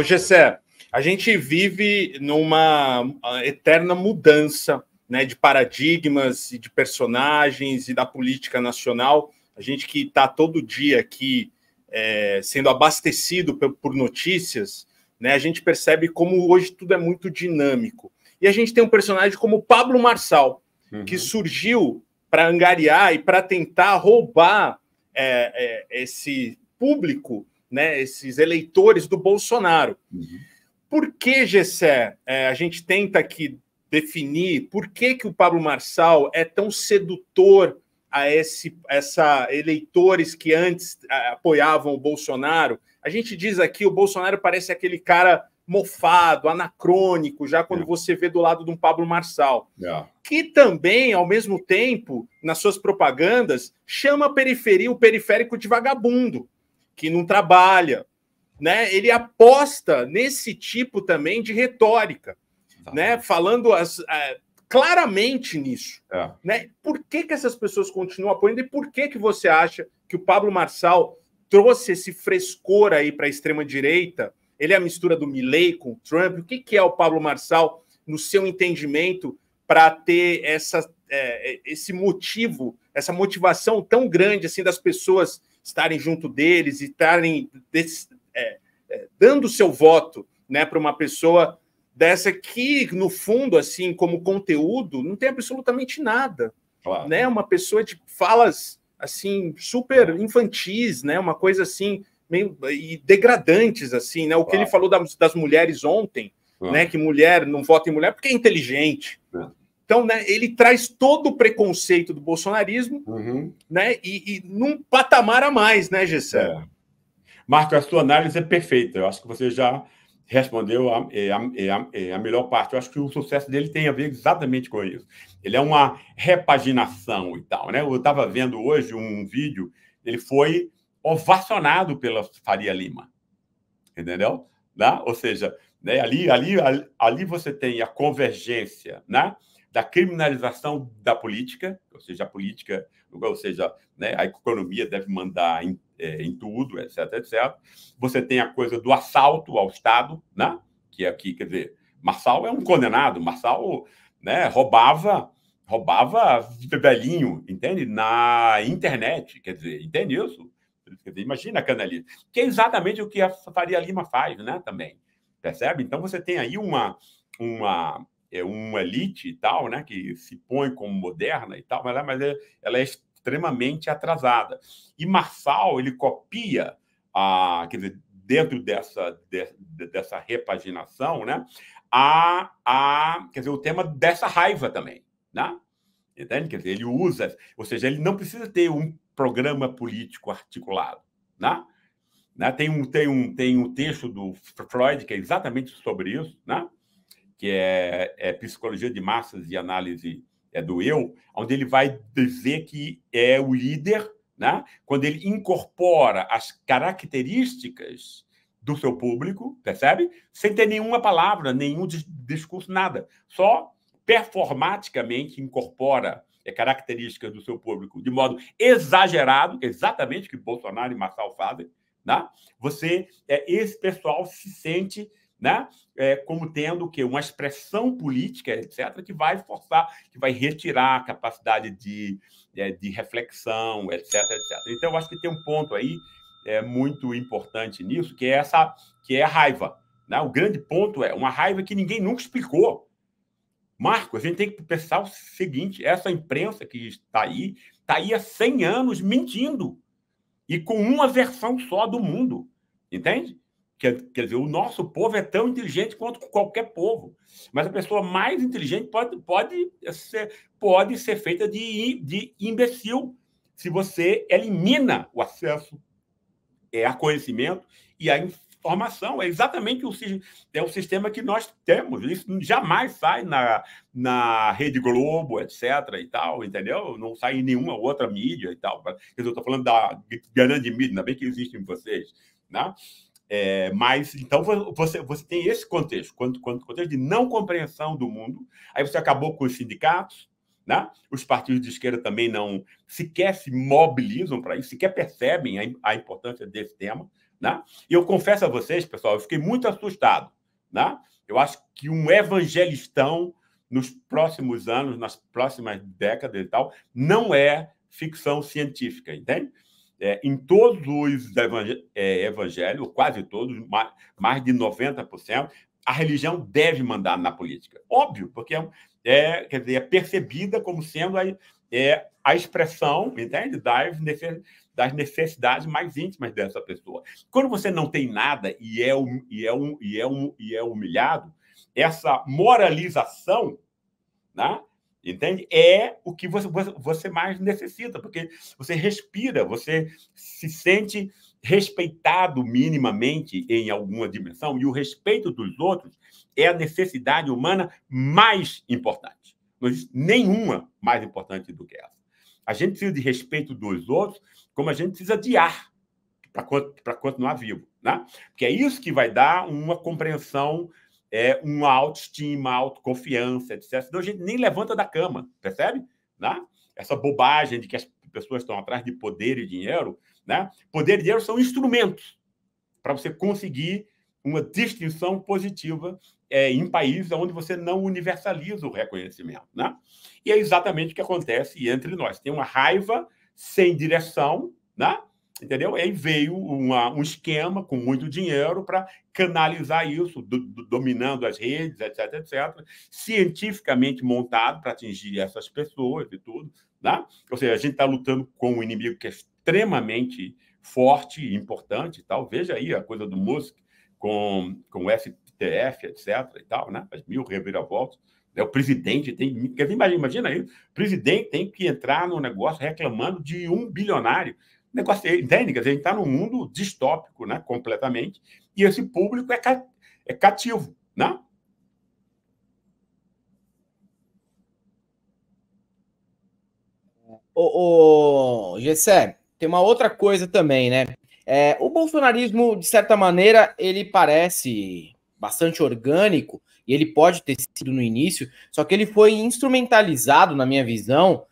Ô, Gessé, a gente vive numa ah, eterna mudança né, de paradigmas e de personagens e da política nacional. A gente que está todo dia aqui é, sendo abastecido por, notícias, né, a gente percebe como hoje tudo é muito dinâmico. E a gente tem um personagem como Pablo Marçal, uhum. que surgiu para angariar e para tentar roubar é, é, esse público né, esses eleitores do Bolsonaro. Uhum. Por que, Gessé, é, a gente tenta aqui definir por que, que o Pablo Marçal é tão sedutor a esse, essa eleitores que antes é, apoiavam o Bolsonaro? A gente diz aqui, o Bolsonaro parece aquele cara mofado, anacrônico, já quando é. você vê do lado de um Pablo Marçal, é. que também, ao mesmo tempo, nas suas propagandas, chama a periferia, o periférico de vagabundo que não trabalha, né? Ele aposta nesse tipo também de retórica, tá. né? Falando as, é, claramente nisso, é. né? Por que, que essas pessoas continuam apoiando e por que que você acha que o Pablo Marçal trouxe esse frescor aí para a extrema direita? Ele é a mistura do Milley com o Trump. O que, que é o Pablo Marçal no seu entendimento para ter essa, é, é, esse motivo, essa motivação tão grande assim das pessoas estarem junto deles, e estarem des, é, é, dando seu voto né, para uma pessoa dessa que, no fundo, assim, como conteúdo, não tem absolutamente nada. Claro. Né? Uma pessoa de falas assim super infantis, né? Uma coisa assim meio e degradantes assim, né? O claro. que ele falou das, das mulheres ontem, né? claro. né? Que mulher não vota em mulher porque é inteligente, então, né, ele traz todo o preconceito do bolsonarismo uhum. né, e, e, num patamar a mais, né, Gessé? É. Marco, a sua análise é perfeita. Eu acho que você já respondeu a, é, a, é, a, a, melhor parte. Eu acho que o sucesso dele tem a ver exatamente com isso. Ele é uma repaginação e tal. Né? Eu estava vendo hoje um vídeo, ele foi ovacionado pela Faria Lima. Entendeu? Né? Ou seja, né, ali, ali, ali, ali você tem a convergência, né? da criminalização da política, ou seja, a política, ou seja, né, a economia deve mandar em, é, em, tudo, etc, etc. Você tem a coisa do assalto ao Estado, né, que é aqui, quer dizer, Marçal é um condenado, Marçal né, roubava roubava velhinho, entende? Na internet, quer dizer, entende isso? Dizer, imagina a canalista. Que é exatamente o que a Faria Lima faz, né, também. Percebe? Então você tem aí uma uma é uma elite e tal, né, que se põe como moderna e tal, mas, ela, mas é, ela é extremamente atrasada. E Marçal, ele copia, a, quer dizer, dentro dessa, de, dessa repaginação, né, a, a, quer dizer, o tema dessa raiva também, né? Entende? Quer dizer, ele usa, ou seja, ele não precisa ter um programa político articulado, né? Né? Tem, um, tem, um, tem um texto do Freud que é exatamente sobre isso, né? que é, é Psicologia de Massas e Análise é do Eu, onde ele vai dizer que é o líder, né? quando ele incorpora as características do seu público, percebe? Sem ter nenhuma palavra, nenhum discurso, nada. Só performaticamente incorpora é característica do seu público de modo exagerado, exatamente o que Bolsonaro e Marçal fazem, né? Você, é, esse pessoal se sente né? É, como tendo que Uma expressão política, etc., que vai forçar, que vai retirar a capacidade de, é, de reflexão, etc., etc. Então, eu acho que tem um ponto aí é, muito importante nisso, que é essa, que é a raiva. Né? O grande ponto é uma raiva que ninguém nunca explicou. Marco, a gente tem que pensar o seguinte: essa imprensa que está aí, está aí há 100 anos mentindo e com uma versão só do mundo, entende? Quer, quer dizer, o nosso povo é tão inteligente quanto qualquer povo. Mas a pessoa mais inteligente pode, pode, ser, pode ser feita de, de imbecil se você elimina o acesso é, a conhecimento e a informação. É exatamente o, é o sistema que nós temos. Isso jamais sai na, na Rede Globo, etc. e tal, entendeu? Não sai em nenhuma outra mídia e tal. Eu estou falando da grande mídia, ainda bem que existem vocês. não né? É, mas então você, você tem esse contexto, quanto, quanto contexto de não compreensão do mundo. Aí você acabou com os sindicatos, né? os partidos de esquerda também não sequer se mobilizam para isso, sequer percebem a, a importância desse tema. Né? E eu confesso a vocês, pessoal, eu fiquei muito assustado. Né? Eu acho que um evangelistão nos próximos anos, nas próximas décadas e tal, não é ficção científica, entende? é, em todos os evangel é, evangelhos, quase todos, mais, mais de 90%, a religião deve mandar na política. Óbvio, porque é, é quer dizer, é percebida como sendo a, é, a expressão entende? Das, necess, das necessidades mais íntimas dessa pessoa. Quando você não tem nada e é, um, e é, um, e é, um, e é humilhado, essa moralização né, Entende? É o que você, você mais necessita, porque você respira, você se sente respeitado minimamente em alguma dimensão, e o respeito dos outros é a necessidade humana mais importante. Não nenhuma mais importante do que essa. A gente precisa de respeito dos outros, como a gente precisa de ar para continuar vivo. Né? Porque é isso que vai dar uma compreensão é, um autoestima, autoconfiança, etc. Senão a gente nem levanta da cama, percebe? Né? Essa bobagem de que as pessoas estão atrás de poder e dinheiro. Né? Poder e dinheiro são instrumentos para você conseguir uma distinção positiva é, em países onde você não universaliza o reconhecimento. Né? E é exatamente o que acontece entre nós. Tem uma raiva sem direção, né? Entendeu? E aí veio uma, um esquema com muito dinheiro para canalizar isso, do, do, dominando as redes, etc, etc, cientificamente montado para atingir essas pessoas e tudo. Tá? Ou seja, a gente está lutando com um inimigo que é extremamente forte e importante. tal. Veja aí a coisa do Musk com, com o STF, etc. E tal, né? as mil reviravoltas. Né? O presidente tem. Imagina, imagina aí, o presidente tem que entrar no negócio reclamando de um bilionário negócio, é entende? Quer dizer, a gente está num mundo distópico, né? Completamente. E esse público é, ca, é cativo, né? O, o Gessé, tem uma outra coisa também, né? É, o bolsonarismo, de certa maneira, ele parece bastante orgânico, e ele pode ter sido no início, só que ele foi instrumentalizado, na minha visão,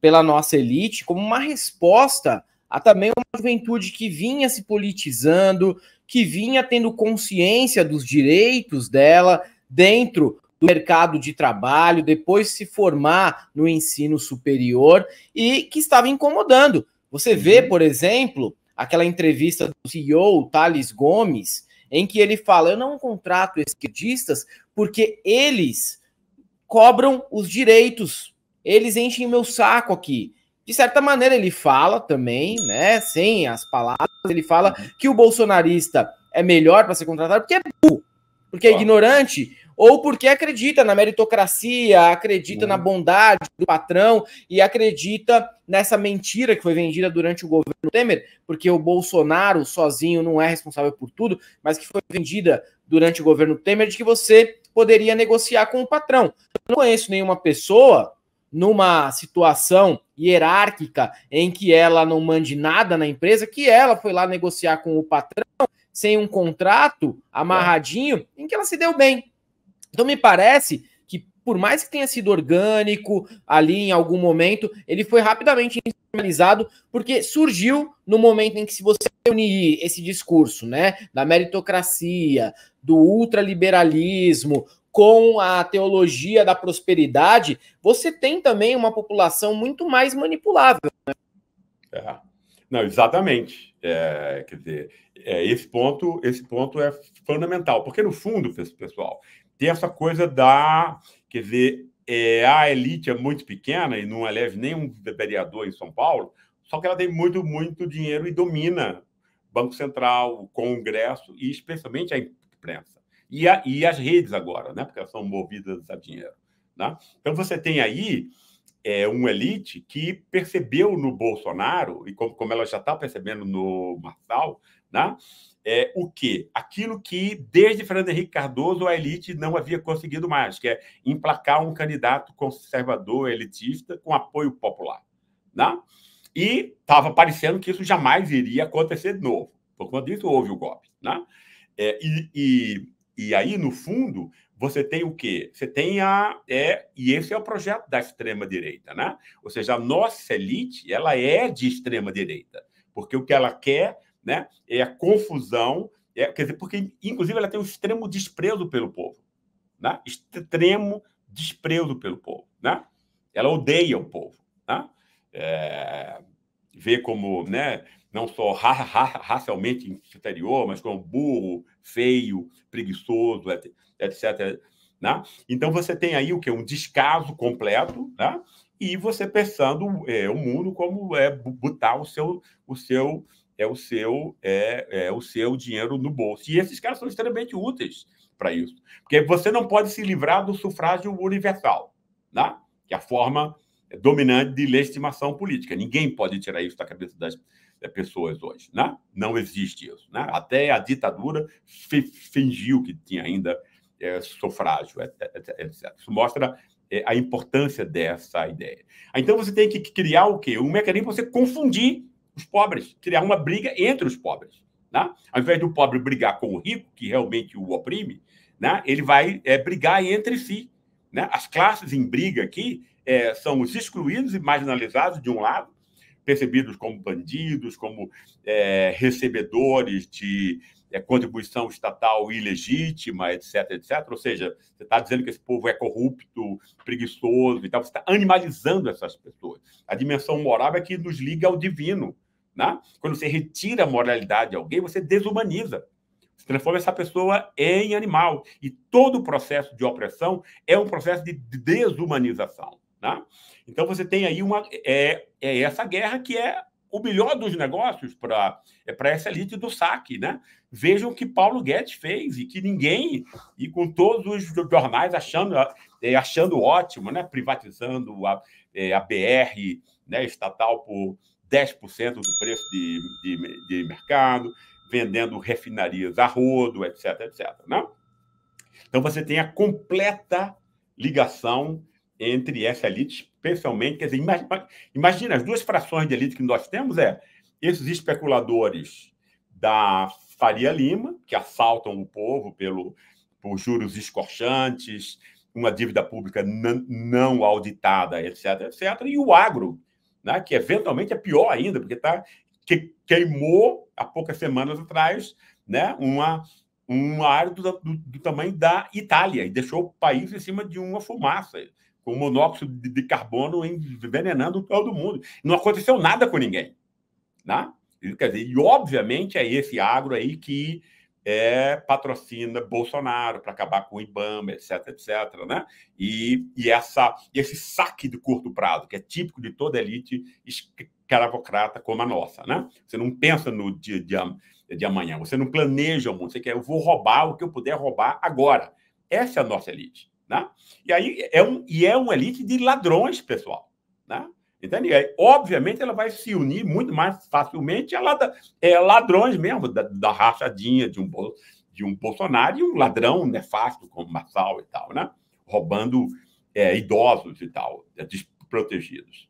pela nossa elite como uma resposta Há também uma juventude que vinha se politizando, que vinha tendo consciência dos direitos dela dentro do mercado de trabalho, depois se formar no ensino superior e que estava incomodando. Você vê, uhum. por exemplo, aquela entrevista do CEO Thales Gomes, em que ele fala: Eu não contrato esquerdistas porque eles cobram os direitos, eles enchem meu saco aqui de certa maneira ele fala também, né, sem as palavras, ele fala uhum. que o bolsonarista é melhor para ser contratado porque é burro, porque é ignorante, ou porque acredita na meritocracia, acredita uhum. na bondade do patrão e acredita nessa mentira que foi vendida durante o governo Temer, porque o Bolsonaro sozinho não é responsável por tudo, mas que foi vendida durante o governo Temer de que você poderia negociar com o patrão. Eu não conheço nenhuma pessoa numa situação hierárquica em que ela não mande nada na empresa, que ela foi lá negociar com o patrão sem um contrato amarradinho, em que ela se deu bem. Então me parece que por mais que tenha sido orgânico ali em algum momento, ele foi rapidamente internalizado porque surgiu no momento em que se você unir esse discurso, né, da meritocracia, do ultraliberalismo com a teologia da prosperidade, você tem também uma população muito mais manipulável. Né? É. Não, exatamente. É, quer dizer, é, esse ponto, esse ponto é fundamental, porque no fundo, pessoal, tem essa coisa da, quer dizer, é, a elite é muito pequena e não eleve nenhum vereador em São Paulo, só que ela tem muito, muito dinheiro e domina Banco Central, o Congresso e especialmente a imprensa e, a, e as redes agora, né? porque elas são movidas a dinheiro. Né? Então você tem aí é, uma elite que percebeu no Bolsonaro, e como, como ela já está percebendo no Marçal, né? é, o que? Aquilo que, desde Fernando Henrique Cardoso, a elite não havia conseguido mais, que é emplacar um candidato conservador, elitista, com apoio popular. Né? E estava parecendo que isso jamais iria acontecer de novo. Por conta então, disso, houve o golpe. Né? É, e, e e aí, no fundo, você tem o quê? Você tem a. É, e esse é o projeto da extrema-direita, né? Ou seja, a nossa elite, ela é de extrema-direita, porque o que ela quer né, é a confusão, é, quer dizer, porque, inclusive, ela tem um extremo desprezo pelo povo, né? Extremo desprezo pelo povo, né? Ela odeia o povo, né? É, vê como, né? Não só ra ra racialmente inferior, mas como burro, feio, preguiçoso, etc. Né? Então você tem aí o que? Um descaso completo, né? e você pensando é, o mundo como é botar o seu o seu é o seu é, é o seu dinheiro no bolso e esses caras são extremamente úteis para isso porque você não pode se livrar do sufrágio universal né? que é a forma dominante de legitimação política ninguém pode tirar isso da cabeça das, é, pessoas hoje, né? Não existe isso, né? Até a ditadura fingiu que tinha ainda é, sufrágio, etc. Isso mostra é, a importância dessa ideia. Então você tem que criar o quê? Um mecanismo para você confundir os pobres, criar uma briga entre os pobres, né? Ao invés do pobre brigar com o rico, que realmente o oprime, né? Ele vai é, brigar entre si, né? As classes em briga aqui é, são os excluídos e marginalizados de um lado percebidos como bandidos, como é, recebedores de é, contribuição estatal ilegítima, etc, etc. Ou seja, você está dizendo que esse povo é corrupto, preguiçoso e tal. Você está animalizando essas pessoas. A dimensão moral é que nos liga ao divino. Né? Quando você retira a moralidade de alguém, você desumaniza. Você transforma essa pessoa em animal. E todo o processo de opressão é um processo de desumanização. Tá? Então você tem aí uma é, é essa guerra que é o melhor dos negócios para é para essa elite do saque, né? Vejam o que Paulo Guedes fez e que ninguém e com todos os jornais achando é, achando ótimo, né? Privatizando a, é, a BR, né? Estatal por 10% do preço de, de, de mercado, vendendo refinarias a rodo, etc, etc, né? Então você tem a completa ligação entre essa elite, especialmente. Quer dizer, imagina, imagina as duas frações de elite que nós temos: é esses especuladores da Faria Lima, que assaltam o povo pelo, por juros escorchantes, uma dívida pública não, auditada, etc., etc., e o agro, né, que eventualmente é pior ainda, porque tá, que, queimou há poucas semanas atrás né, uma, uma área do, do, do, tamanho da Itália e deixou o país em cima de uma fumaça com monóxido de carbono envenenando todo mundo. Não aconteceu nada com ninguém. Né? Quer dizer, e obviamente é esse agro aí que é, patrocina Bolsonaro para acabar com o Ibama, etc, etc, né? E, e essa, esse saque de curto prazo, que é típico de toda elite escravocrata como a nossa, né? Você não pensa no dia de, de amanhã, você não planeja o mundo, você quer, eu vou roubar o que eu puder roubar agora. Essa é a nossa elite. Né? E aí é um e é uma elite de ladrões, pessoal, né? Entende? aí, obviamente ela vai se unir muito mais facilmente a lad é, ladrões mesmo da, da rachadinha de um de um Bolsonaro e um ladrão nefasto como Massal e tal, né? Roubando é, idosos e tal, é, desprotegidos.